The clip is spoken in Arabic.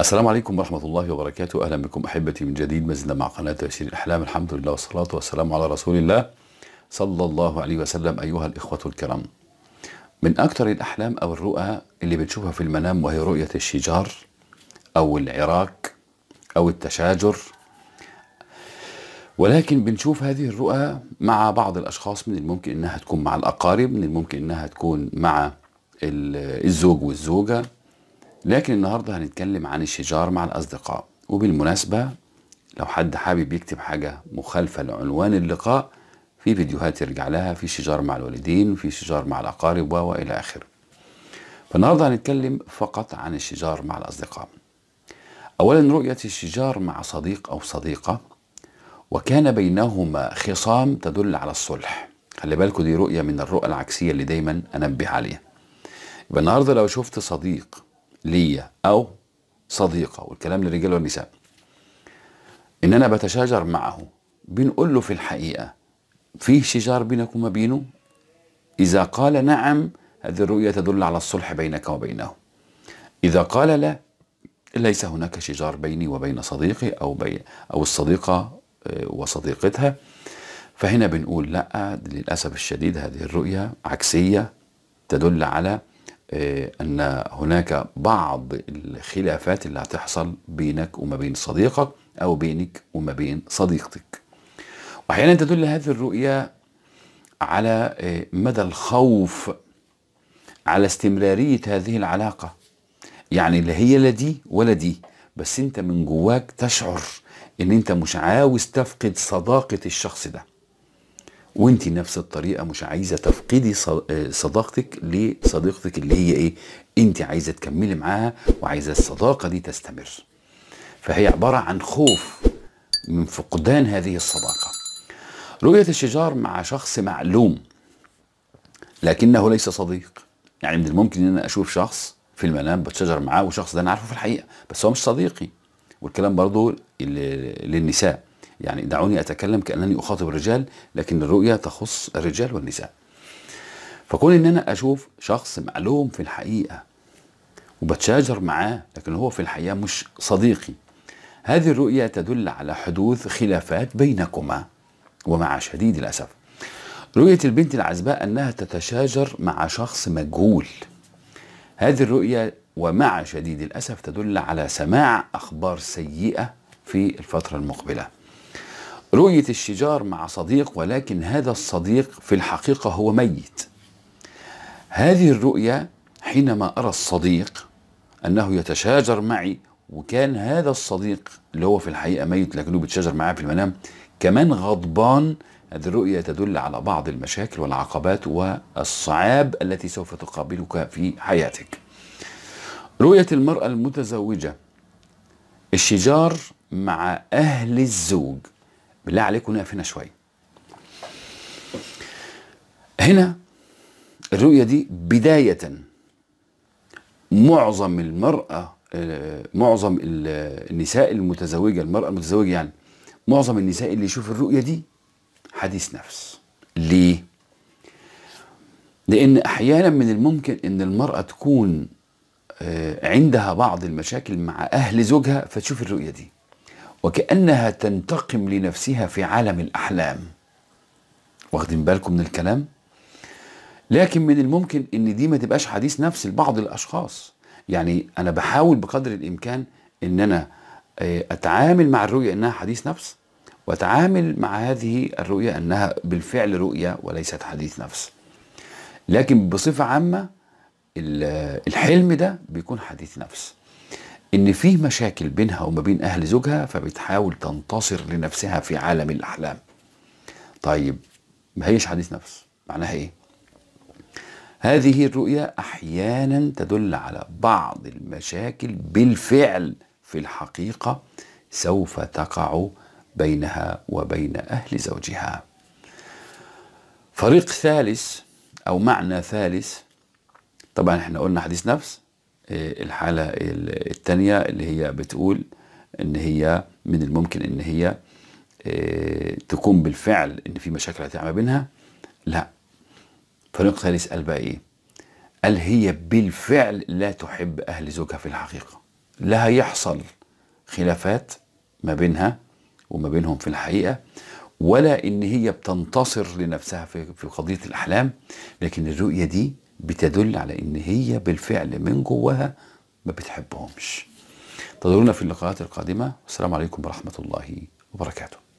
السلام عليكم ورحمة الله وبركاته أهلا بكم أحبتي من جديد مازلنا مع قناة تفسير الأحلام الحمد لله والصلاة والسلام على رسول الله صلى الله عليه وسلم أيها الإخوة الكرام من أكثر الأحلام أو الرؤى اللي بنشوفها في المنام وهي رؤية الشجار أو العراك أو التشاجر ولكن بنشوف هذه الرؤى مع بعض الأشخاص من الممكن أنها تكون مع الأقارب من الممكن أنها تكون مع الزوج والزوجة لكن النهاردة هنتكلم عن الشجار مع الأصدقاء وبالمناسبة لو حد حابب يكتب حاجة مخالفة لعنوان اللقاء في فيديوهات يرجع لها في شجار مع الوالدين في شجار مع الأقارب وإلى آخره فالنهاردة هنتكلم فقط عن الشجار مع الأصدقاء أولا رؤية الشجار مع صديق أو صديقة وكان بينهما خصام تدل على الصلح خلي بالكوا دي رؤية من الرؤى العكسية اللي دايما أنبه عليها يبقى النهاردة لو شفت صديق ليا او صديقه والكلام للرجال والنساء ان انا بتشاجر معه بنقول له في الحقيقه في شجار بينك وما بينه اذا قال نعم هذه الرؤيه تدل على الصلح بينك وبينه اذا قال لا ليس هناك شجار بيني وبين صديقي او بين او الصديقه آه، وصديقتها فهنا بنقول لا للاسف الشديد هذه الرؤيه عكسيه تدل على آه، ان هناك بعض الخلافات اللي هتحصل بينك وما بين صديقك او بينك وما بين صديقتك واحيانا تدل هذه الرؤيه على آه، مدى الخوف على استمراريه هذه العلاقه يعني لا هي لا دي ولا دي بس انت من جواك تشعر ان انت مش عاوز تفقد صداقه الشخص ده وانت نفس الطريقه مش عايزه تفقدي آه، صداقتك لصديقتك اللي هي ايه انت عايزه تكملي معاها وعايزه الصداقه دي تستمر فهي عباره عن خوف من فقدان هذه الصداقه رؤيه الشجار مع شخص معلوم لكنه ليس صديق يعني من الممكن ان انا اشوف شخص في المنام بتشجر معاه والشخص ده انا عارفه في الحقيقه بس هو مش صديقي والكلام برضه للنساء يعني دعوني أتكلم كأنني أخاطب الرجال لكن الرؤية تخص الرجال والنساء فكون إن أنا أشوف شخص معلوم في الحقيقة وبتشاجر معاه لكن هو في الحقيقة مش صديقي هذه الرؤية تدل على حدوث خلافات بينكما ومع شديد الأسف رؤية البنت العزباء أنها تتشاجر مع شخص مجهول هذه الرؤية ومع شديد الأسف تدل على سماع أخبار سيئة في الفترة المقبلة رؤية الشجار مع صديق ولكن هذا الصديق في الحقيقة هو ميت هذه الرؤية حينما أرى الصديق أنه يتشاجر معي وكان هذا الصديق اللي هو في الحقيقة ميت لكنه بيتشاجر معاه في المنام كمان غضبان هذه الرؤية تدل على بعض المشاكل والعقبات والصعاب التي سوف تقابلك في حياتك رؤية المرأة المتزوجة الشجار مع أهل الزوج بالله عليكم نقف هنا شويه هنا الرؤية دي بداية معظم المرأة آه، معظم النساء المتزوجة المرأة المتزوجة يعني معظم النساء اللي يشوف الرؤية دي حديث نفس ليه؟ لأن أحيانا من الممكن أن المرأة تكون آه، عندها بعض المشاكل مع أهل زوجها فتشوف الرؤية دي وكأنها تنتقم لنفسها في عالم الأحلام واخدين بالكم من الكلام لكن من الممكن ان دي ما تبقاش حديث نفس لبعض الاشخاص يعني انا بحاول بقدر الامكان ان انا آه، اتعامل مع الرؤيه انها حديث نفس واتعامل مع هذه الرؤيه انها بالفعل رؤيه وليست حديث نفس لكن بصفه عامه الحلم ده بيكون حديث نفس ان في مشاكل بينها وما بين اهل زوجها فبتحاول تنتصر لنفسها في عالم الاحلام طيب ما هيش حديث نفس معناها ايه هذه الرؤية احيانا تدل على بعض المشاكل بالفعل في الحقيقه سوف تقع بينها وبين اهل زوجها فريق ثالث او معنى ثالث طبعا احنا قلنا حديث نفس آه، الحالة الثانية اللي هي بتقول ان هي من الممكن ان هي آه، تكون بالفعل ان في مشاكل هتعمى بينها لا فريق ثالث قال بقى ايه قال هي بالفعل لا تحب اهل زوجها في الحقيقة لا هيحصل خلافات ما بينها وما بينهم في الحقيقة ولا ان هي بتنتصر لنفسها في قضية الاحلام لكن الرؤية دي بتدل على ان هي بالفعل من جواها ما بتحبهمش تدلونا في اللقاءات القادمه والسلام عليكم ورحمه الله وبركاته